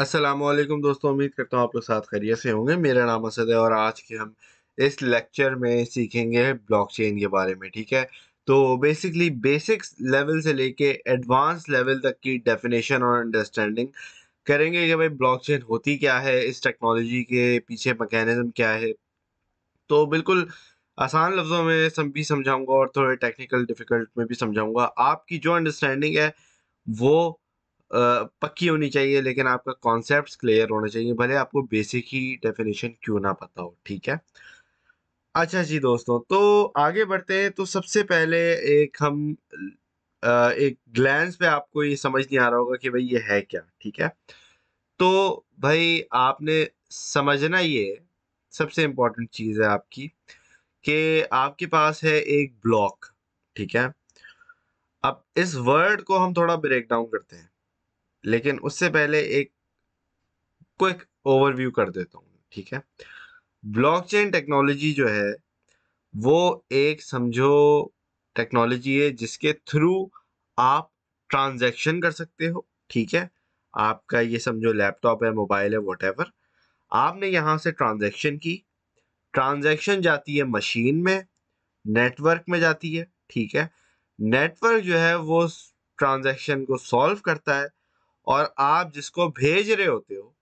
अस्सलाम वालेकुम दोस्तों उम्मीद करता हूँ आप लोग साथ खैरियत से होंगे मेरा नाम असद है और आज के हम इस लेक्चर में सीखेंगे ब्लॉकचेन के बारे में ठीक है तो बेसिकली बेसिक्स लेवल से लेके एडवांस लेवल तक की डेफिनेशन और अंडरस्टैंडिंग करेंगे कि भाई ब्लॉकचेन होती क्या है इस टेक्नोलॉजी के पीछे मकैनिज़म क्या है तो बिल्कुल आसान लफ्ज़ों में सम भी समझाऊँगा और थोड़े टेक्निकल डिफ़िकल्ट में भी समझाऊँगा आपकी जो अंडरस्टैंडिंग है वो पक्की होनी चाहिए लेकिन आपका कॉन्सेप्ट क्लियर होना चाहिए भले आपको बेसिक ही डेफिनेशन क्यों ना पता हो ठीक है अच्छा जी दोस्तों तो आगे बढ़ते हैं तो सबसे पहले एक हम एक ग्लैंस पे आपको ये समझ नहीं आ रहा होगा कि भाई ये है क्या ठीक है तो भाई आपने समझना ये सबसे इम्पोर्टेंट चीज़ है आपकी कि आपके पास है एक ब्लॉक ठीक है अब इस वर्ड को हम थोड़ा ब्रेक डाउन करते हैं लेकिन उससे पहले एक क्विक ओवरव्यू कर देता हूँ ठीक है ब्लॉकचेन टेक्नोलॉजी जो है वो एक समझो टेक्नोलॉजी है जिसके थ्रू आप ट्रांजैक्शन कर सकते हो ठीक है आपका ये समझो लैपटॉप है मोबाइल है वॉट आपने यहाँ से ट्रांजैक्शन की ट्रांजैक्शन जाती है मशीन में नेटवर्क में जाती है ठीक है नेटवर्क जो है वो ट्रांजैक्शन को सॉल्व करता है और आप जिसको भेज रहे होते हो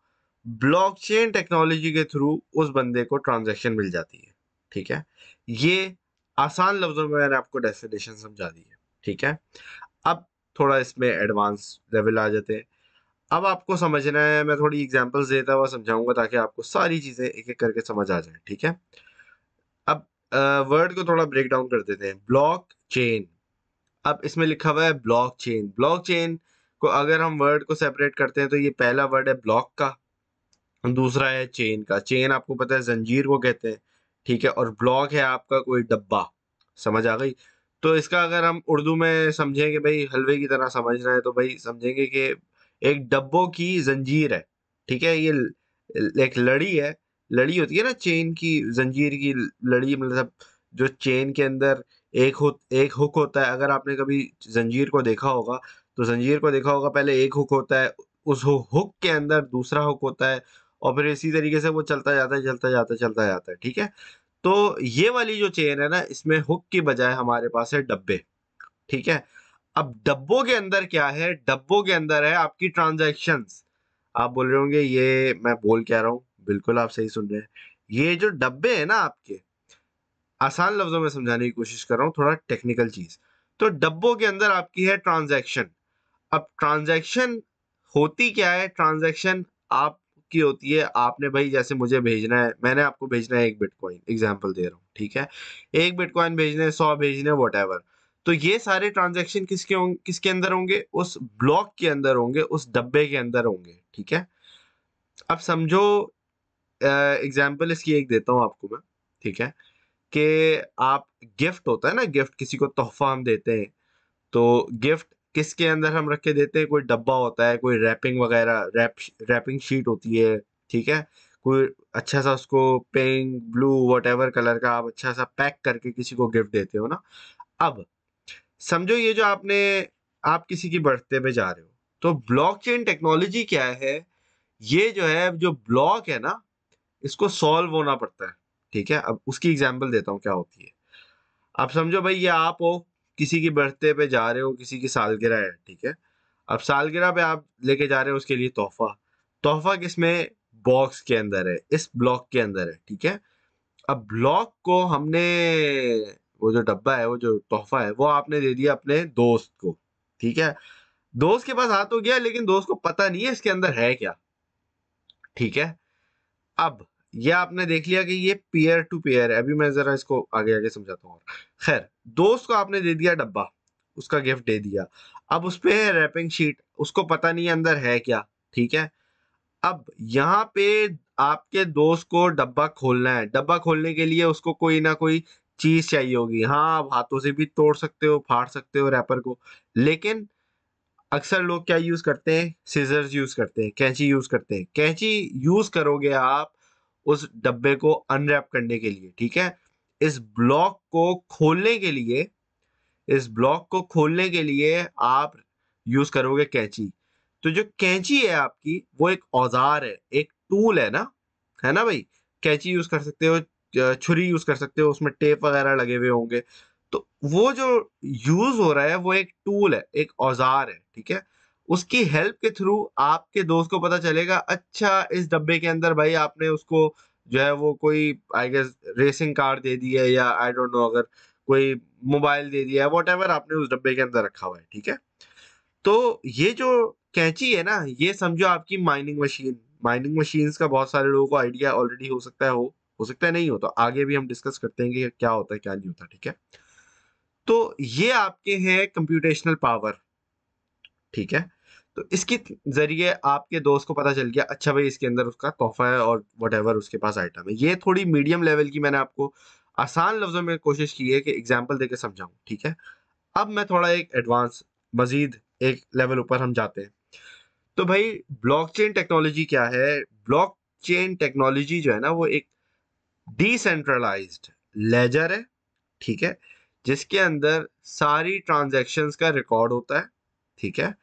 ब्लॉकचेन टेक्नोलॉजी के थ्रू उस बंदे को ट्रांजैक्शन मिल जाती है ठीक है ये आसान लफ्जों में मैंने आपको डेफिनेशन समझा दी है ठीक है अब थोड़ा इसमें एडवांस लेवल आ जाते हैं अब आपको समझना है मैं थोड़ी एग्जांपल्स देता हुआ समझाऊंगा ताकि आपको सारी चीज़ें एक एक करके समझ आ जाए ठीक है अब वर्ड को थोड़ा ब्रेक डाउन कर देते हैं ब्लॉक चेन अब इसमें लिखा हुआ है ब्लॉक चेन ब्लॉक चेन को अगर हम वर्ड को सेपरेट करते हैं तो ये पहला वर्ड है ब्लॉक का दूसरा है चेन का चेन आपको पता है जंजीर को कहते हैं ठीक है और ब्लॉक है आपका कोई डब्बा समझ आ गई तो इसका अगर हम उर्दू में समझेंगे भाई हलवे की तरह समझ रहे हैं तो भाई समझेंगे कि एक डब्बों की जंजीर है ठीक है ये एक लड़ी है लड़ी होती है ना चेन की जंजीर की लड़ी मतलब जो चेन के अंदर एक हो एक हुक होता है अगर आपने कभी जंजीर को देखा होगा तो जंजीर को देखा होगा पहले एक हुक होता है उस हुक के अंदर दूसरा हुक होता है और फिर इसी तरीके से वो चलता जाता है चलता जाता है चलता जाता है ठीक है तो ये वाली जो चेन है ना इसमें हुक की बजाय हमारे पास है डब्बे ठीक है अब डब्बों के अंदर क्या है डब्बों के अंदर है आपकी ट्रांजेक्शन आप बोल रहे होंगे ये मैं बोल क्या रहा हूँ बिल्कुल आप सही सुन रहे हैं ये जो डब्बे है ना आपके आसान लफ्ज़ों में समझाने की कोशिश कर रहा हूँ थोड़ा टेक्निकल चीज़ तो डब्बों के अंदर आपकी है ट्रांजैक्शन अब ट्रांजैक्शन होती क्या है ट्रांजैक्शन आपकी होती है आपने भाई जैसे मुझे भेजना है मैंने आपको भेजना है एक बिटकॉइन एग्जाम्पल दे रहा हूँ ठीक है एक बिटकॉइन भेजने है सौ भेजने वट वट तो ये सारे ट्रांजेक्शन किसके होंगे किसके अंदर होंगे उस ब्लॉक के अंदर होंगे उस डब्बे के अंदर होंगे ठीक है अब समझो एग्जाम्पल इसकी एक देता हूँ आपको मैं ठीक है कि आप गिफ्ट होता है ना गिफ्ट किसी को तोहफा हम देते हैं तो गिफ्ट किसके अंदर हम रख के देते हैं कोई डब्बा होता है कोई रैपिंग वगैरह रैप रैपिंग शीट होती है ठीक है कोई अच्छा सा उसको पिंक ब्लू वट कलर का आप अच्छा सा पैक करके किसी को गिफ्ट देते हो ना अब समझो ये जो आपने आप किसी की बर्थडे पे जा रहे हो तो ब्लॉकचेन टेक्नोलॉजी क्या है ये जो है जो ब्लॉक है ना इसको सॉल्व होना पड़ता है ठीक है अब उसकी एग्जाम्पल देता हूँ क्या होती है अब समझो भाई ये आप हो किसी की बर्थडे पे जा रहे हो किसी की सालगिरह है ठीक है अब सालगिरह पे आप लेके जा रहे हो उसके लिए तोहफा तोहफा किसमें बॉक्स के अंदर है इस ब्लॉक के अंदर है ठीक है अब ब्लॉक को हमने वो जो डब्बा है वो जो तोहफा है वो आपने दे दिया अपने दोस्त को ठीक है दोस्त के पास हाथ तो गया लेकिन दोस्त को पता नहीं है इसके अंदर है क्या ठीक है अब ये आपने देख लिया कि ये पेयर टू पेयर है अभी मैं जरा इसको आगे आगे समझाता हूँ खैर दोस्त को आपने दे दिया डब्बा उसका गिफ्ट दे दिया अब उस पर है रैपिंग शीट उसको पता नहीं अंदर है क्या ठीक है अब यहाँ पे आपके दोस्त को डब्बा खोलना है डब्बा खोलने के लिए उसको कोई ना कोई चीज चाहिए होगी हाँ आप हाथों से भी तोड़ सकते हो फाड़ सकते हो रैपर को लेकिन अक्सर लोग क्या यूज करते हैं सीजर्स यूज करते हैं कैंची यूज करते हैं कैंची यूज करोगे आप उस डब्बे को अनरैप करने के लिए ठीक है इस ब्लॉक को खोलने के लिए इस ब्लॉक को खोलने के लिए आप यूज करोगे कैंची तो जो कैंची है आपकी वो एक औजार है एक टूल है ना है ना भाई कैंची यूज कर सकते हो छुरी यूज कर सकते हो उसमें टेप वगैरह लगे हुए होंगे तो वो जो यूज हो रहा है वो एक टूल है एक औजार है ठीक है उसकी हेल्प के थ्रू आपके दोस्त को पता चलेगा अच्छा इस डब्बे के अंदर भाई आपने उसको जो है वो कोई आई गेस रेसिंग कार दे दी है या आई डोंट नो अगर कोई मोबाइल दे दिया है वॉट आपने उस डब्बे के अंदर रखा हुआ है ठीक है तो ये जो कैंची है ना ये समझो आपकी माइनिंग मशीन माइनिंग मशीन्स का बहुत सारे लोगों को आइडिया ऑलरेडी हो सकता है हो हो सकता है नहीं हो तो आगे भी हम डिस्कस करते हैं कि क्या होता है क्या नहीं होता ठीक है तो ये आपके हैं कंप्यूटेशनल पावर ठीक है तो इसके ज़रिए आपके दोस्त को पता चल गया अच्छा भाई इसके अंदर उसका तोहफा है और वट उसके पास आइटम है ये थोड़ी मीडियम लेवल की मैंने आपको आसान लफ्ज़ों में कोशिश की है कि एग्जाम्पल दे के समझाऊँ ठीक है अब मैं थोड़ा एक एडवांस मज़ीद एक लेवल ऊपर हम जाते हैं तो भाई ब्लॉकचेन टेक्नोलॉजी क्या है ब्लॉकचेन टेक्नोलॉजी जो है ना वो एक डिसेंट्रलाइज्ड लेजर है ठीक है जिसके अंदर सारी ट्रांजैक्शंस का रिकॉर्ड होता है ठीक है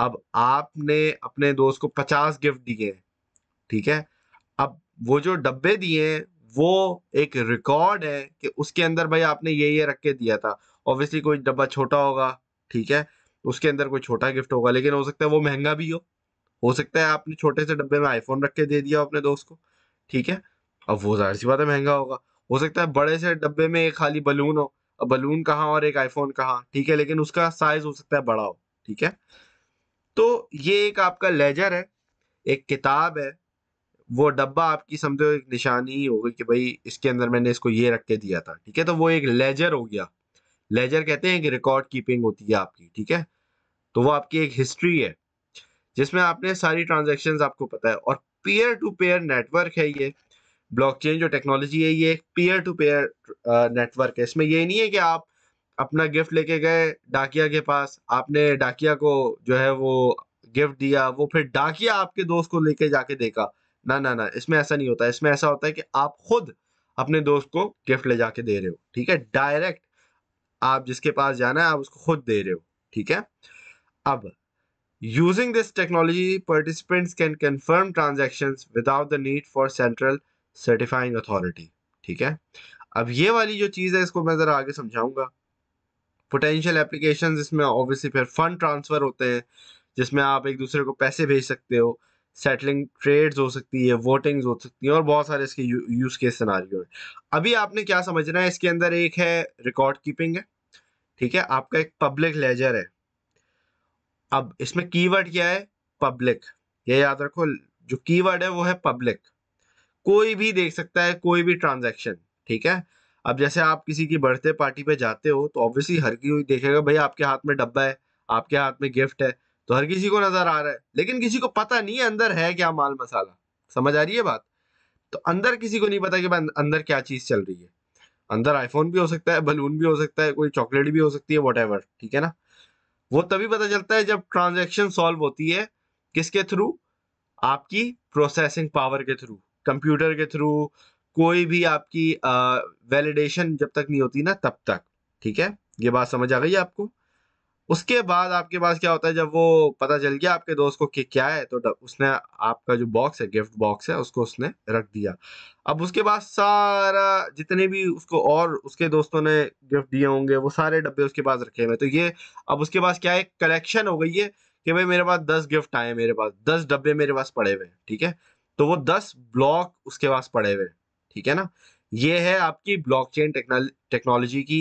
अब आपने अपने दोस्त को पचास गिफ्ट दिए ठीक है अब वो जो डब्बे दिए हैं वो एक रिकॉर्ड है कि उसके अंदर भाई आपने ये ये रख के दिया था ऑब्वियसली कोई डब्बा छोटा होगा ठीक है उसके अंदर कोई छोटा गिफ्ट होगा लेकिन हो सकता है वो महंगा भी हो हो सकता है आपने छोटे से डब्बे में आईफोन रख के दे दिया अपने दोस्त को ठीक है अब वो जाहिर सी बात है महंगा होगा हो सकता है बड़े से डब्बे में एक खाली बलून हो अब बलून कहाँ और एक आईफोन कहाँ ठीक है लेकिन उसका साइज हो सकता है बड़ा हो ठीक है तो ये एक आपका लेजर है एक किताब है वो डब्बा आपकी समझो एक निशानी हो गई कि भाई इसके अंदर मैंने इसको ये रख के दिया था ठीक है तो वो एक लेजर हो गया लेजर कहते हैं कि रिकॉर्ड कीपिंग होती है आपकी ठीक है तो वो आपकी एक हिस्ट्री है जिसमें आपने सारी ट्रांजेक्शन आपको पता है और पेयर टू पेयर नेटवर्क है ये ब्लॉकचेन जो टेक्नोलॉजी है ये एक पेयर टू पेयर नेटवर्क है इसमें ये नहीं है कि आप अपना गिफ्ट लेके गए डाकिया के पास आपने डाकिया को जो है वो गिफ्ट दिया वो फिर डाकिया आपके दोस्त को लेके जाके देखा ना ना ना इसमें ऐसा नहीं होता इसमें ऐसा होता है कि आप खुद अपने दोस्त को गिफ्ट ले जाके दे रहे हो ठीक है डायरेक्ट आप जिसके पास जाना है आप उसको खुद दे रहे हो ठीक है अब using this technology participants can confirm transaction without the need for central certifying authority ठीक है अब ये वाली जो चीज़ है इसको मैं ज़रा आगे समझाऊंगा पोटेंशियल एप्लीकेशन इसमें ऑब्वियसली फिर फंड ट्रांसफ़र होते हैं जिसमें आप एक दूसरे को पैसे भेज सकते हो सेटलिंग ट्रेड्स हो सकती है वोटिंग्स हो सकती है और बहुत सारे इसके यूज़ केस सिनारियो है अभी आपने क्या समझना है इसके अंदर एक है रिकॉर्ड कीपिंग है ठीक है आपका एक पब्लिक लेजर है अब इसमें कीवर्ड क्या है पब्लिक ये याद रखो जो कीवर्ड है वो है पब्लिक कोई भी देख सकता है कोई भी ट्रांजैक्शन ठीक है अब जैसे आप किसी की बर्थडे पार्टी पे जाते हो तो ऑब्वियसली हर कोई देखेगा भाई आपके हाथ में डब्बा है आपके हाथ में गिफ्ट है तो हर किसी को नजर आ रहा है लेकिन किसी को पता नहीं है अंदर है क्या माल मसाला समझ आ रही है बात तो अंदर किसी को नहीं पता कि अंदर क्या चीज चल रही है अंदर आईफोन भी हो सकता है बलून भी हो सकता है कोई चॉकलेट भी हो सकती है वट ठीक है ना वो तभी पता चलता है जब ट्रांजेक्शन सॉल्व होती है किसके थ्रू आपकी प्रोसेसिंग पावर के थ्रू कंप्यूटर के थ्रू कोई भी आपकी वैलिडेशन जब तक नहीं होती ना तब तक ठीक है ये बात समझ आ गई आपको उसके बाद आपके पास क्या होता है जब वो पता चल गया आपके दोस्त को कि क्या है तो उसने आपका जो बॉक्स है गिफ्ट बॉक्स है उसको उसने रख दिया अब उसके बाद सारा जितने भी उसको और उसके दोस्तों ने गिफ्ट दिए होंगे वो सारे डब्बे उसके पास रखे हुए तो ये अब उसके पास क्या है कलेक्शन हो गई है कि भाई मेरे पास दस गिफ्ट आए मेरे पास दस डब्बे मेरे पास पड़े हुए ठीक है तो वो दस ब्लॉक उसके पास पड़े हुए ठीक है ना ये है आपकी ब्लॉकचेन टेक्नोलॉजी की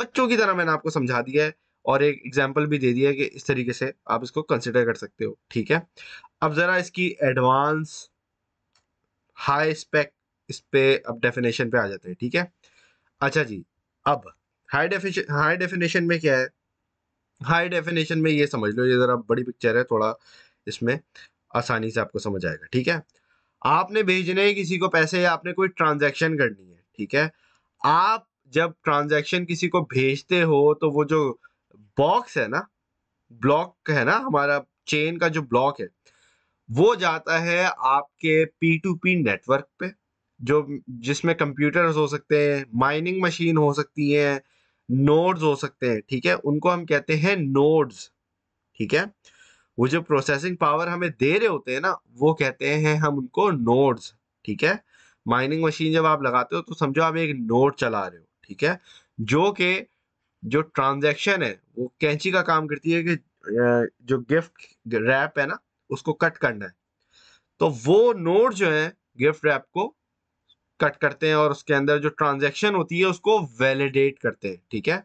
बच्चों की तरह मैंने आपको समझा दिया है और एक एग्जाम्पल भी दे दिया है कि इस तरीके से आप इसको कंसिडर कर सकते हो ठीक है अब ज़रा इसकी एडवांस हाई स्पेक इस पे अब डेफिनेशन पे आ जाते हैं ठीक है अच्छा जी अब हाई डेफिनेशन हाई डेफिनेशन में क्या है हाई डेफिनेशन में ये समझ लो ये ज़रा बड़ी पिक्चर है थोड़ा इसमें आसानी से आपको समझ आएगा ठीक है आपने भेजने है किसी को पैसे या आपने कोई ट्रांजेक्शन करनी है ठीक है आप जब ट्रांजेक्शन किसी को भेजते हो तो वो जो बॉक्स है ना ब्लॉक है ना हमारा चेन का जो ब्लॉक है वो जाता है आपके पी टू पी नेटवर्क पे जो जिसमें कंप्यूटर्स हो सकते हैं माइनिंग मशीन हो सकती है नोड्स हो सकते हैं ठीक है उनको हम कहते हैं नोड्स ठीक है वो जो प्रोसेसिंग पावर हमें दे रहे होते हैं ना वो कहते हैं हम उनको नोड्स ठीक है माइनिंग मशीन जब आप लगाते हो तो समझो आप एक नोड चला रहे हो ठीक है जो कि जो ट्रांजेक्शन है वो कैंची का काम करती है कि जो गिफ्ट रैप है ना उसको कट करना है तो वो नोड जो है गिफ्ट रैप को कट करते हैं और उसके अंदर जो ट्रांजेक्शन होती है उसको वैलिडेट करते हैं ठीक है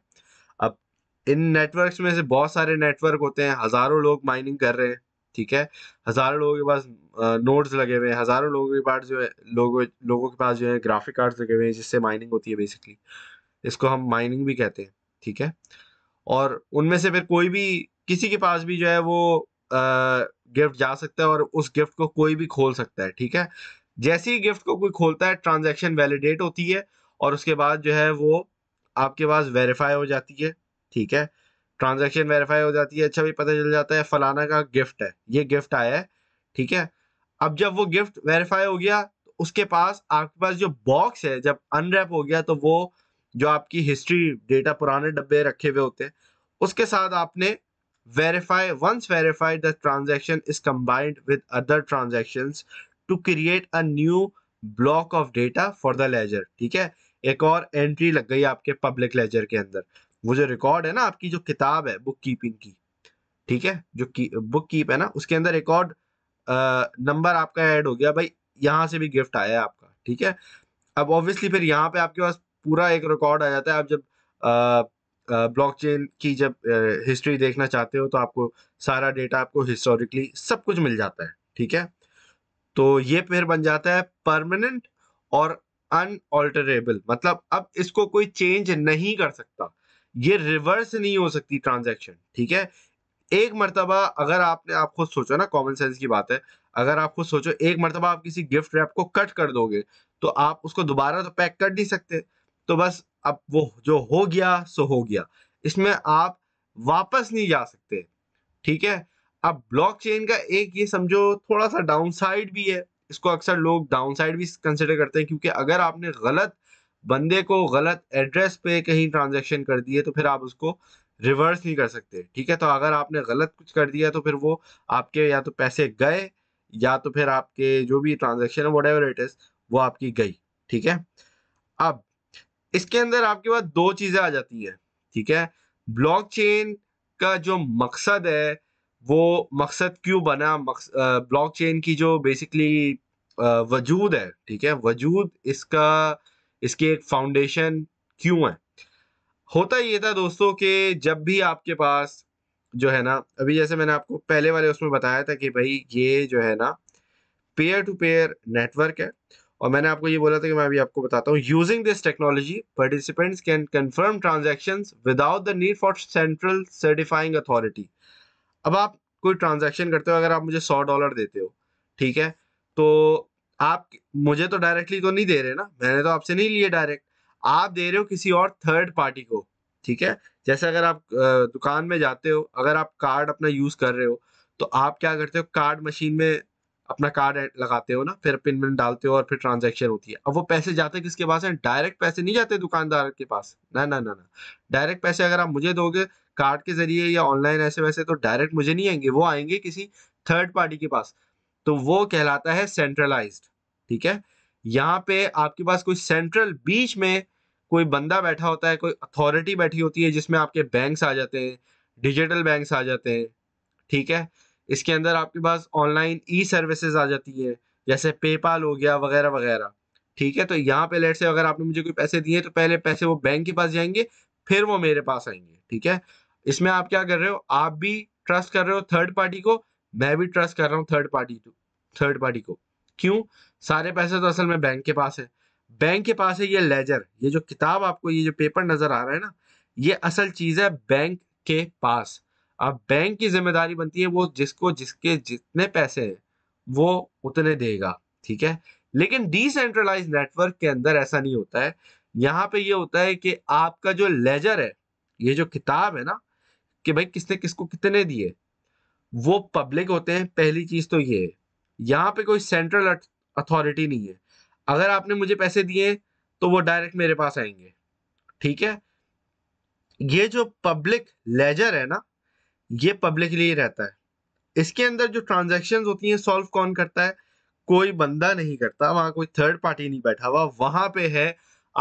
इन नेटवर्क्स में से बहुत सारे नेटवर्क होते हैं हज़ारों लोग माइनिंग कर रहे हैं ठीक है हज़ारों लोगों के पास नोड्स लगे हुए हैं हज़ारों लोगों के पास जो है लोगों लोगों के पास जो है ग्राफिक कार्ड्स लगे हुए हैं जिससे माइनिंग होती है बेसिकली इसको हम माइनिंग भी कहते हैं ठीक है और उनमें से फिर कोई भी किसी के पास भी जो है वो गिफ्ट जा सकता है और उस गिफ्ट को कोई भी खोल सकता है ठीक है जैसे ही गिफ्ट को कोई खोलता है ट्रांजेक्शन वैलिडेट होती है और उसके बाद जो है वो आपके पास वेरीफाई हो जाती है ठीक है ट्रांजेक्शन वेरीफाई हो जाती है अच्छा भी पता चल जाता है फलाना का गिफ्ट है ये गिफ्ट आया है ठीक है अब जब वो गिफ्ट वेरीफाई हो गया तो उसके पास आपके पास जो बॉक्स है जब अनरैप हो गया तो वो जो आपकी हिस्ट्री डेटा पुराने डब्बे रखे हुए होते हैं उसके साथ आपने verify once verified the transaction is combined with other transaction to create a new block of data for the ledger ठीक है एक और एंट्री लग गई आपके पब्लिक लेजर के अंदर वो जो रिकॉर्ड है ना आपकी जो किताब है बुक कीपिंग की ठीक है जो की, बुक कीप है ना उसके अंदर रिकॉर्ड नंबर आपका ऐड हो गया भाई यहाँ से भी गिफ्ट आया है आपका ठीक है अब ऑब्वियसली फिर यहाँ पे आपके पास पूरा एक रिकॉर्ड आ जाता है आप जब ब्लॉकचेन की जब हिस्ट्री देखना चाहते हो तो आपको सारा डेटा आपको हिस्टोरिकली सब कुछ मिल जाता है ठीक है तो ये फिर बन जाता है परमानेंट और अनऑल्टरेबल मतलब अब इसको कोई चेंज नहीं कर सकता ये रिवर्स नहीं हो सकती ट्रांजेक्शन ठीक है एक मरतबा अगर आपने आप खुद सोचो ना कॉमन सेंस की बात है अगर आप खुद सोचो एक मरतबा आप किसी गिफ्ट रैप को कट कर दोगे तो आप उसको दोबारा तो पैक कर नहीं सकते तो बस अब वो जो हो गया सो हो गया इसमें आप वापस नहीं जा सकते ठीक है अब ब्लॉकचेन का एक ये समझो थोड़ा सा डाउनसाइड भी है इसको अक्सर लोग डाउनसाइड भी कंसिडर करते हैं क्योंकि अगर आपने गलत बंदे को गलत एड्रेस पे कहीं ट्रांजेक्शन कर दिए तो फिर आप उसको रिवर्स नहीं कर सकते ठीक है तो अगर आपने गलत कुछ कर दिया तो फिर वो आपके या तो पैसे गए या तो फिर आपके जो भी ट्रांजेक्शन है वट इट इज वो आपकी गई ठीक है अब इसके अंदर आपके पास दो चीज़ें आ जाती हैं ठीक है ब्लॉकचेन का जो मकसद है वो मकसद क्यों बना ब्लॉकचेन की जो बेसिकली वजूद है ठीक है वजूद इसका इसकी एक फाउंडेशन क्यों है होता ये था दोस्तों कि जब भी आपके पास जो है ना अभी जैसे मैंने आपको पहले वाले उसमें बताया था कि भाई ये जो है ना पेयर टू पेयर नेटवर्क है और मैंने आपको ये बोला था कि मैं अभी आपको बताता हूँ using this technology participants can confirm transaction without the need for central certifying authority अब आप कोई ट्रांजेक्शन करते हो अगर आप मुझे सौ डॉलर देते हो ठीक है तो आप मुझे तो डायरेक्टली तो नहीं दे रहे ना मैंने तो आपसे नहीं लिए डायरेक्ट आप दे रहे हो किसी और थर्ड पार्टी को ठीक है जैसे अगर आप दुकान में जाते हो अगर आप कार्ड अपना यूज कर रहे हो तो आप क्या करते हो कार्ड मशीन में अपना कार्ड लगाते हो ना फिर पिन विन डालते हो और फिर ट्रांजेक्शन होती है अब वो पैसे जाते किसके पास है डायरेक्ट पैसे नहीं जाते दुकानदार के पास ना ना ना ना डायरेक्ट पैसे अगर आप मुझे दोगे कार्ड के जरिए या ऑनलाइन ऐसे वैसे तो डायरेक्ट मुझे नहीं आएंगे वो आएंगे किसी थर्ड पार्टी के पास तो वो कहलाता है सेंट्रलाइज्ड ठीक है यहाँ पे आपके पास कोई सेंट्रल बीच में कोई बंदा बैठा होता है कोई अथॉरिटी बैठी होती है जिसमें आपके बैंक्स आ जाते हैं डिजिटल बैंक्स आ जाते हैं ठीक है इसके अंदर आपके पास ऑनलाइन ई सर्विसेज आ जाती है जैसे पेपाल हो गया वगैरह वगैरह ठीक है तो यहाँ पे लेट से अगर आपने मुझे कोई पैसे दिए तो पहले पैसे वो बैंक के पास जाएंगे फिर वो मेरे पास आएंगे ठीक है इसमें आप क्या कर रहे हो आप भी ट्रस्ट कर रहे हो थर्ड पार्टी को मैं भी ट्रस्ट कर रहा हूँ थर्ड पार्टी थर्ड पार्टी को क्यों सारे पैसे तो असल में बैंक के पास है बैंक के पास है ये लेजर ये जो किताब आपको ये जो पेपर नजर आ रहा है ना ये असल चीज है बैंक के पास अब बैंक की जिम्मेदारी बनती है वो जिसको जिसके जितने पैसे हैं वो उतने देगा ठीक है लेकिन डिसेंट्रलाइज नेटवर्क के अंदर ऐसा नहीं होता है यहाँ पे ये होता है कि आपका जो लेजर है ये जो किताब है ना कि भाई किसने किसको कितने दिए वो पब्लिक होते हैं पहली चीज तो ये है यहाँ पे कोई सेंट्रल अथॉरिटी नहीं है अगर आपने मुझे पैसे दिए तो वो डायरेक्ट मेरे पास आएंगे ठीक है ये जो पब्लिक लेजर है ना ये पब्लिक लिए रहता है इसके अंदर जो ट्रांजेक्शन होती हैं सॉल्व कौन करता है कोई बंदा नहीं करता वहां कोई थर्ड पार्टी नहीं बैठा हुआ वहां पे है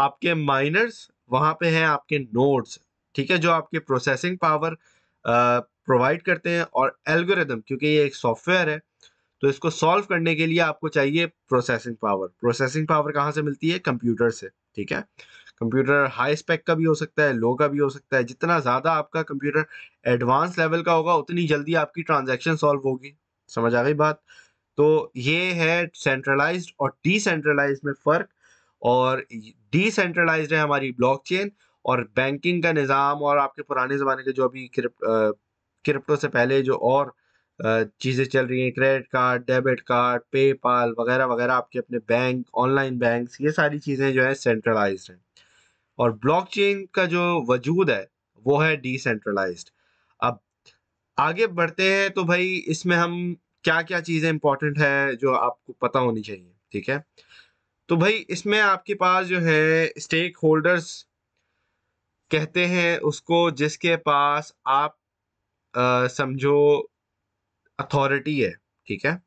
आपके माइनर्स वहां पे है आपके नोड्स ठीक है जो आपके प्रोसेसिंग पावर प्रोवाइड करते हैं और एल्गोरिदम क्योंकि ये एक सॉफ्टवेयर है तो इसको सॉल्व करने के लिए आपको चाहिए प्रोसेसिंग पावर प्रोसेसिंग पावर कहाँ से मिलती है कंप्यूटर से ठीक है कंप्यूटर हाई स्पेक का भी हो सकता है लो का भी हो सकता है जितना ज़्यादा आपका कंप्यूटर एडवांस लेवल का होगा उतनी जल्दी आपकी ट्रांजेक्शन सॉल्व होगी समझ आ गई बात तो ये है सेंट्रलाइज और डिसेंट्रलाइज में फ़र्क और डिसेंट्रलाइज है हमारी ब्लॉकचेन और बैंकिंग का निज़ाम और आपके पुराने ज़माने के जो अभी क्रिप्टो से पहले जो और चीज़ें चल रही हैं credit card debit card PayPal वगैरह वगैरह आपके अपने बैंक ऑनलाइन बैंक ये सारी चीज़ें जो है सेंट्रलाइज हैं और ब्लॉकचेन का जो वजूद है वो है डिसेंट्रलाइज अब आगे बढ़ते हैं तो भाई इसमें हम क्या क्या चीज़ें इंपॉर्टेंट है जो आपको पता होनी चाहिए ठीक है तो भाई इसमें आपके पास जो है स्टेक होल्डर्स कहते हैं उसको जिसके पास आप समझो अथॉरिटी है ठीक है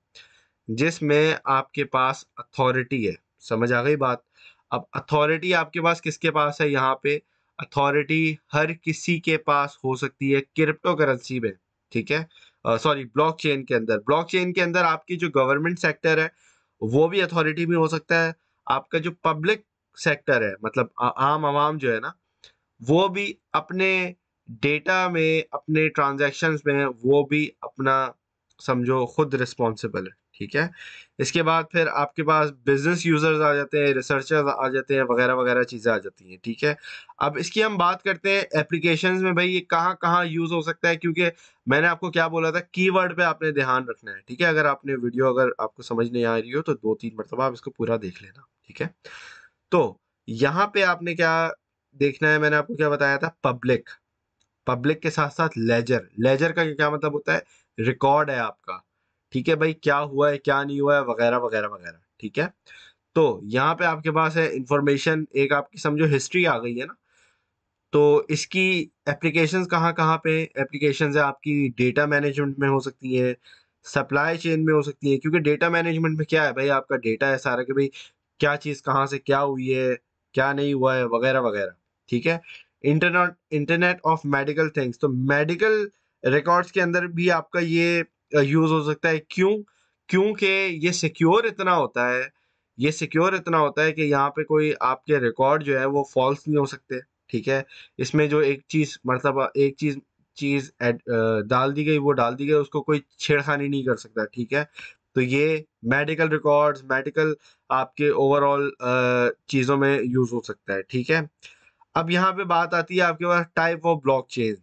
जिसमें आपके पास अथॉरिटी है समझ आ गई बात अब अथॉरिटी आपके पास किसके पास है यहाँ पे अथॉरिटी हर किसी के पास हो सकती है क्रिप्टो करेंसी में ठीक है सॉरी ब्लॉकचेन के अंदर ब्लॉकचेन के अंदर आपकी जो गवर्नमेंट सेक्टर है वो भी अथॉरिटी में हो सकता है आपका जो पब्लिक सेक्टर है मतलब आ, आम आवाम जो है ना वो भी अपने डेटा में अपने ट्रांजेक्शन में वो भी अपना समझो खुद रिस्पॉन्सिबल है ठीक है इसके बाद फिर आपके पास बिजनेस यूजर्स आ जाते हैं रिसर्चर्स आ जाते हैं वगैरह वगैरह चीज़ें आ जाती हैं ठीक है अब इसकी हम बात करते हैं एप्लीकेशन में भाई ये कहाँ कहाँ यूज़ हो सकता है क्योंकि मैंने आपको क्या बोला था कीवर्ड पे आपने ध्यान रखना है ठीक है अगर आपने वीडियो अगर आपको समझ नहीं आ रही हो तो दो तीन मरतबा आप इसको पूरा देख लेना ठीक है तो यहाँ पे आपने क्या देखना है मैंने आपको क्या बताया था पब्लिक पब्लिक के साथ साथ लेजर लेजर का क्या मतलब होता है रिकॉर्ड है आपका ठीक है भाई क्या हुआ है क्या नहीं हुआ है वगैरह वगैरह वगैरह ठीक है तो यहाँ पे आपके पास है इंफॉर्मेशन एक आपकी समझो हिस्ट्री आ गई है ना तो इसकी एप्लीकेशंस कहाँ कहाँ पे एप्लीकेशंस है आपकी डेटा मैनेजमेंट में हो सकती है सप्लाई चेन में हो सकती है क्योंकि डेटा मैनेजमेंट में क्या है भाई आपका डेटा है सारा कि भाई क्या चीज़ कहाँ से क्या हुई है क्या नहीं हुआ है वगैरह वगैरह ठीक है internet internet of medical things तो मेडिकल रिकॉर्ड्स के अंदर भी आपका ये यूज़ हो सकता है क्यों क्योंकि ये सिक्योर इतना होता है ये सिक्योर इतना होता है कि यहाँ पे कोई आपके रिकॉर्ड जो है वो फॉल्स नहीं हो सकते ठीक है इसमें जो एक चीज़ मतलब एक चीज़ चीज़ एड, डाल दी गई वो डाल दी गई उसको कोई छेड़खानी नहीं कर सकता ठीक है तो ये मेडिकल रिकॉर्ड्स मेडिकल आपके ओवरऑल चीज़ों में यूज़ हो सकता है ठीक है अब यहाँ पे बात आती है आपके पास टाइप ऑफ ब्लॉक चेन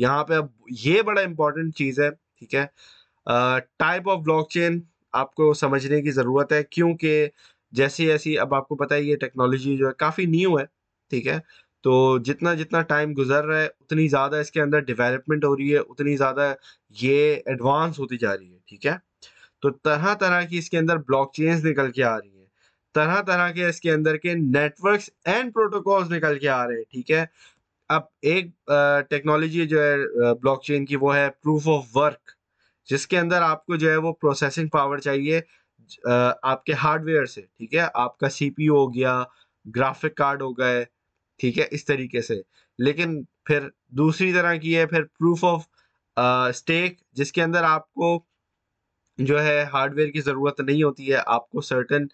यहाँ पे अब ये बड़ा इंपॉर्टेंट चीज़ है ठीक है टाइप ऑफ ब्लॉक चेन आपको समझने की ज़रूरत है क्योंकि जैसे जैसी अब आपको पता है ये टेक्नोलॉजी जो है काफ़ी न्यू है ठीक है तो जितना जितना टाइम गुजर रहा है उतनी ज़्यादा इसके अंदर डेवलपमेंट हो रही है उतनी ज़्यादा ये एडवांस होती जा रही है ठीक है तो तरह तरह की इसके अंदर ब्लॉक निकल के आ रही है तरह तरह के इसके अंदर के नेटवर्क्स एंड प्रोटोकॉल्स निकल के आ रहे हैं ठीक है अब एक टेक्नोलॉजी जो है ब्लॉकचेन की वो है प्रूफ ऑफ वर्क जिसके अंदर आपको जो है वो प्रोसेसिंग पावर चाहिए आपके हार्डवेयर से ठीक है आपका सीपीयू हो गया ग्राफिक कार्ड हो गए ठीक है इस तरीके से लेकिन फिर दूसरी तरह की है फिर प्रूफ ऑफ स्टेक जिसके अंदर आपको जो है हार्डवेयर की ज़रूरत नहीं होती है आपको सर्टन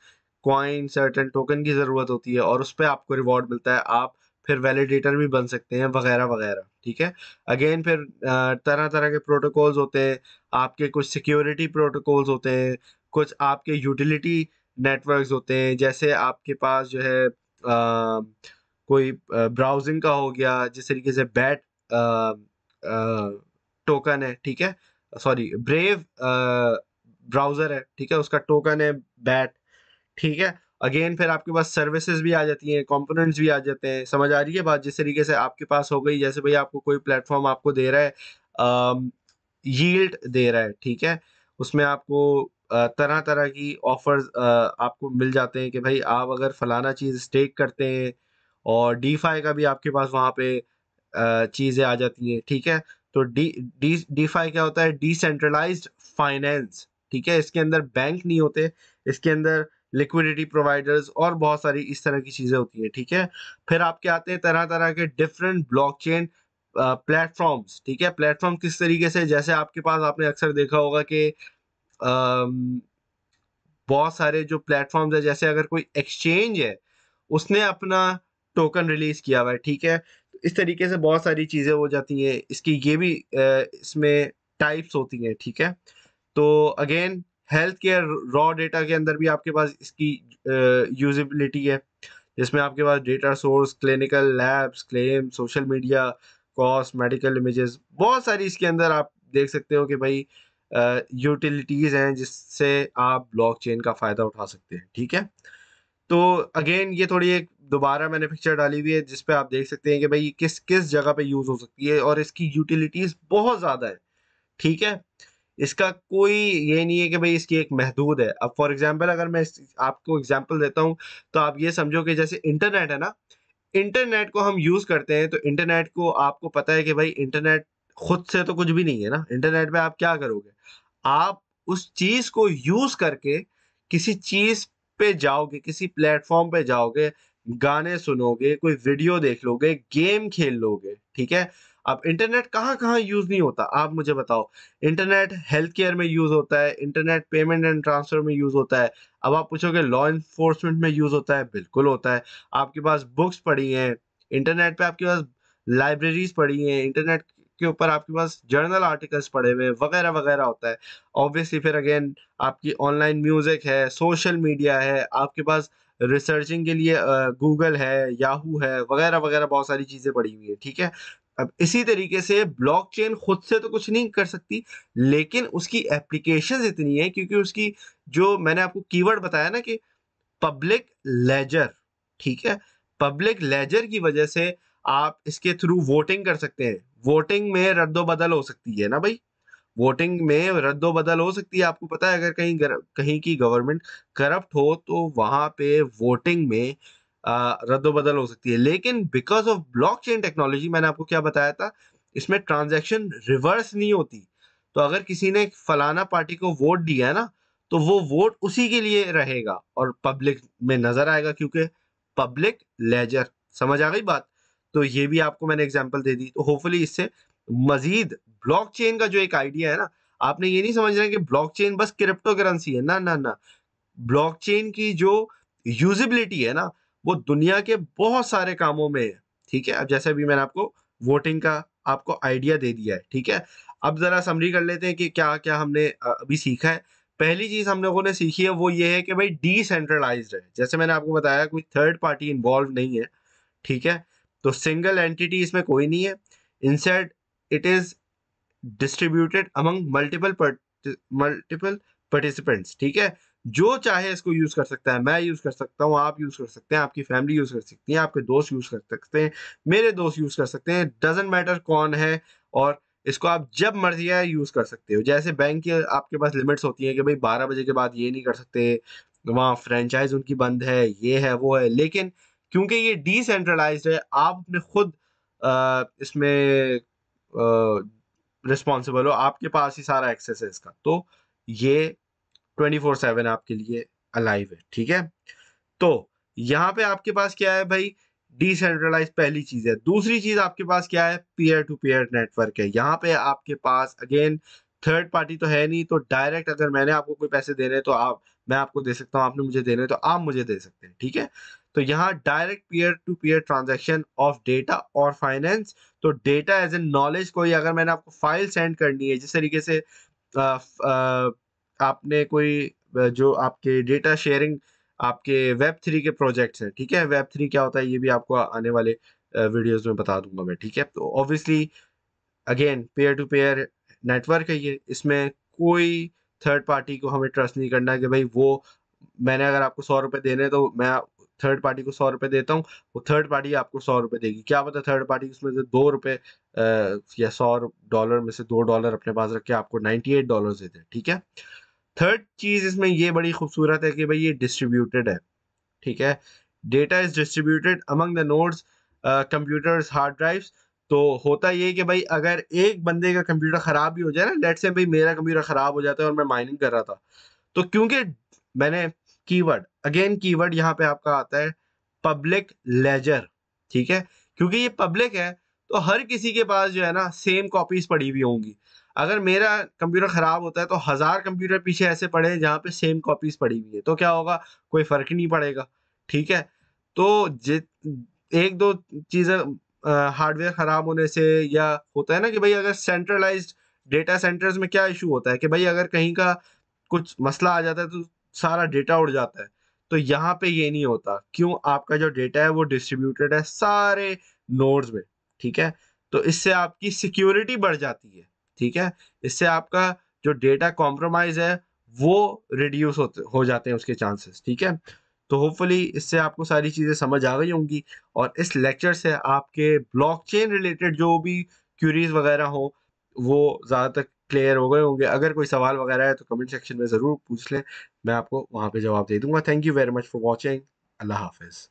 कॉइन सर्टन टोकन की ज़रूरत होती है और उस पर आपको रिवॉर्ड मिलता है आप फिर वैलिडेटर भी बन सकते हैं वगैरह वगैरह ठीक है अगेन फिर तरह तरह के प्रोटोकॉल्स होते हैं आपके कुछ सिक्योरिटी प्रोटोकॉल्स होते हैं कुछ आपके यूटिलिटी नेटवर्क्स होते हैं जैसे आपके पास जो है आ, कोई ब्राउजिंग का हो गया जिस तरीके से बैट टोकन है ठीक है सॉरी ब्रेव ब्राउज़र है ठीक है उसका टोकन है बैट ठीक है अगेन फिर आपके पास सर्विसेज भी आ जाती हैं कंपोनेंट्स भी आ जाते हैं समझ आ रही है बात जिस तरीके से आपके पास हो गई जैसे भाई आपको कोई प्लेटफॉर्म आपको दे रहा है यील्ड दे रहा है ठीक है उसमें आपको तरह तरह की ऑफर्स आपको मिल जाते हैं कि भाई आप अगर फलाना चीज़ स्टेक करते हैं और डी का भी आपके पास वहाँ पे चीज़ें आ जाती हैं ठीक है तो डी डी डी क्या होता है डिसेंट्रलाइज फाइनेंस ठीक है इसके अंदर बैंक नहीं होते इसके अंदर लिक्विडिटी प्रोवाइडर्स और बहुत सारी इस तरह की चीज़ें होती है ठीक है फिर आपके आते हैं तरह तरह के डिफरेंट ब्लॉकचेन प्लेटफॉर्म्स ठीक है प्लेटफॉर्म किस तरीके से जैसे आपके पास आपने अक्सर देखा होगा कि बहुत सारे जो प्लेटफॉर्म्स है जैसे अगर कोई एक्सचेंज है उसने अपना टोकन रिलीज किया हुआ है ठीक है तो इस तरीके से बहुत सारी चीज़ें हो जाती हैं इसकी ये भी इसमें टाइप्स होती हैं ठीक है तो again health care raw data के अंदर भी आपके पास इसकी यूजिबिलिटी है जिसमें आपके पास data source clinical labs claim social media cost medical images बहुत सारी इसके अंदर आप देख सकते हो कि भाई यूटिलिटीज़ हैं जिससे आप ब्लॉकचेन का फ़ायदा उठा सकते हैं ठीक है तो अगेन ये थोड़ी एक दोबारा मैंने पिक्चर डाली हुई है जिस आप देख सकते हैं कि भाई किस किस जगह पे यूज़ हो सकती है और इसकी यूटिलिटीज़ बहुत ज़्यादा है ठीक है इसका कोई ये नहीं है कि भाई इसकी एक महदूद है अब फॉर एग्जाम्पल अगर मैं आपको एग्जाम्पल देता हूँ तो आप ये समझो कि जैसे इंटरनेट है ना इंटरनेट को हम यूज़ करते हैं तो इंटरनेट को आपको पता है कि भाई इंटरनेट खुद से तो कुछ भी नहीं है ना इंटरनेट पर आप क्या करोगे आप उस चीज़ को यूज़ करके किसी चीज़ पे जाओगे किसी प्लेटफॉर्म पे जाओगे गाने सुनोगे कोई वीडियो देख लोगे गेम खेल लोगे ठीक है अब इंटरनेट कहाँ कहाँ यूज़ नहीं होता आप मुझे बताओ इंटरनेट हेल्थ केयर में यूज़ होता है इंटरनेट पेमेंट एंड ट्रांसफ़र में यूज़ होता है अब आप पूछोगे लॉ इन्फोर्समेंट में यूज़ होता है बिल्कुल होता है आपके पास बुक्स पड़ी हैं इंटरनेट पे आपके पास लाइब्रेरीज पड़ी हैं इंटरनेट के ऊपर आपके पास जर्नल आर्टिकल्स पड़े हुए वगैरह वगैरह होता है ऑब्वियसली फिर अगेन आपकी ऑनलाइन म्यूज़िक है सोशल मीडिया है आपके पास रिसर्चिंग के लिए गूगल है याहू है वगैरह वगैरह बहुत सारी चीज़ें पड़ी हुई है ठीक है अब इसी तरीके से ब्लॉकचेन खुद से तो कुछ नहीं कर सकती लेकिन उसकी एप्लीकेशन इतनी है क्योंकि उसकी जो मैंने आपको कीवर्ड बताया ना कि पब्लिक लेजर ठीक है पब्लिक लेजर की वजह से आप इसके थ्रू वोटिंग कर सकते हैं वोटिंग में रद्दो बदल हो सकती है ना भाई वोटिंग में रद्दो बदल हो सकती है आपको पता है अगर कहीं गर, कहीं की गवर्नमेंट करप्ट हो तो वहां पे वोटिंग में रद्दोबदल हो सकती है लेकिन बिकॉज ऑफ ब्लॉकचेन टेक्नोलॉजी मैंने आपको क्या बताया था इसमें ट्रांजैक्शन रिवर्स नहीं होती तो अगर किसी ने फलाना पार्टी को वोट दिया है ना तो वो वोट उसी के लिए रहेगा और पब्लिक में नजर आएगा क्योंकि पब्लिक लेजर समझ आ गई बात तो ये भी आपको मैंने एग्जाम्पल दे दी तो होपफुली इससे मजीद ब्लॉकचेन का जो एक आइडिया है ना आपने ये नहीं समझना कि ब्लॉकचेन बस क्रिप्टो करेंसी है ना ना ना ब्लॉकचेन की जो यूजिबिलिटी है ना वो दुनिया के बहुत सारे कामों में है ठीक है अब जैसे अभी मैंने आपको वोटिंग का आपको आइडिया दे दिया है ठीक है अब ज़रा समरी कर लेते हैं कि क्या क्या हमने अभी सीखा है पहली चीज़ हम लोगों ने सीखी है वो ये है कि भाई डिसेंट्रलाइज है जैसे मैंने आपको बताया कोई थर्ड पार्टी इन्वॉल्व नहीं है ठीक है तो सिंगल एंटिटी इसमें कोई नहीं है instead it is distributed among multiple multiple participants ठीक है जो चाहे इसको यूज़ कर सकता है मैं यूज़ कर सकता हूँ आप यूज़ कर सकते हैं आपकी फैमिली यूज़ कर सकती है आपके दोस्त यूज़ कर सकते हैं मेरे दोस्त यूज़ कर सकते हैं डजेंट मैटर कौन है और इसको आप जब मर्जी है यूज़ कर सकते हो जैसे बैंक के आपके पास लिमिट्स होती हैं कि भाई बारह बजे के बाद ये नहीं कर सकते वहाँ फ्रेंचाइज उनकी बंद है ये है वो है लेकिन क्योंकि ये डिसेंट्रलाइज है आप अपने खुद आ, इसमें रिस्पॉन्सिबल हो आपके पास ही सारा एक्सेस है इसका तो ये ट्वेंटी फोर सेवन आपके लिए अलाइव है ठीक है तो यहाँ पे आपके पास क्या है भाई डिसेंट्रलाइज पहली चीज है दूसरी चीज आपके पास क्या है पीयर टू पीयर नेटवर्क है यहाँ पे आपके पास अगेन थर्ड पार्टी तो है नहीं तो डायरेक्ट अगर मैंने आपको कोई पैसे देने तो आप मैं आपको दे सकता हूँ आपने मुझे देने तो आप मुझे दे सकते हैं ठीक है तो यहाँ direct peer to peer transaction of data और फाइनेंस तो डेटा एज ए नॉलेज कोई अगर मैंने आपको फाइल सेंड करनी है जिस तरीके से आ, आ, आपने कोई जो आपके डेटा शेयरिंग आपके वेब थ्री के प्रोजेक्ट्स हैं ठीक है वेब थ्री क्या होता है ये भी आपको आने वाले वीडियोस में बता दूंगा मैं ठीक है तो obviously again peer to peer network है ये इसमें कोई थर्ड पार्टी को हमें ट्रस्ट नहीं करना कि भाई वो मैंने अगर आपको सौ रुपये देने तो मैं थर्ड पार्टी को सौ रुपये देता हूँ वो थर्ड पार्टी आपको सौ रुपये देगी क्या पता थर्ड पार्टी उसमें से दो रुपये या सौ डॉलर में से दो डॉलर अपने पास रख के आपको नाइन्टी एट डॉलर देते हैं ठीक है थर्ड चीज़ इसमें ये बड़ी खूबसूरत है कि भाई ये डिस्ट्रीब्यूटेड है ठीक है data is distributed among the nodes computers hard drives तो होता ये कि भाई अगर एक बंदे का कंप्यूटर ख़राब भी हो जाए ना लेट से भाई मेरा कंप्यूटर ख़राब हो जाता है और मैं माइनिंग कर रहा था तो क्योंकि मैंने कीवर्ड अगेन कीवर्ड यहाँ पे आपका आता है पब्लिक लेजर ठीक है क्योंकि ये पब्लिक है तो हर किसी के पास जो है ना सेम कॉपीज पड़ी हुई होंगी अगर मेरा कंप्यूटर ख़राब होता है तो हज़ार कंप्यूटर पीछे ऐसे पड़े हैं जहाँ पे सेम कॉपीज़ पड़ी हुई है तो क्या होगा कोई फ़र्क ही नहीं पड़ेगा ठीक है तो जे एक दो चीज़ें हार्डवेयर ख़राब होने से या होता है ना कि भाई अगर सेंट्रलाइज्ड डेटा सेंटर्स में क्या इशू होता है कि भाई अगर कहीं का कुछ मसला आ जाता है तो सारा डेटा उड़ जाता है तो यहाँ पे ये नहीं होता क्यों आपका जो डेटा है वो डिस्ट्रीब्यूटेड है सारे नोड्स में ठीक है तो इससे आपकी सिक्योरिटी बढ़ जाती है ठीक है इससे आपका जो डेटा कॉम्प्रोमाइज है वो रिड्यूस हो, हो जाते हैं उसके चांसेस ठीक है तो होपफुली इससे आपको सारी चीज़ें समझ आ गई होंगी और इस लेक्चर से आपके ब्लॉकचेन रिलेटेड जो भी क्यूरीज वगैरह हो वो ज़्यादातर क्लियर हो गए होंगे अगर कोई सवाल वगैरह है तो कमेंट सेक्शन में ज़रूर पूछ लें मैं आपको वहाँ पे जवाब दे दूंगा thank you very much for watching अल्लाह हाफिज़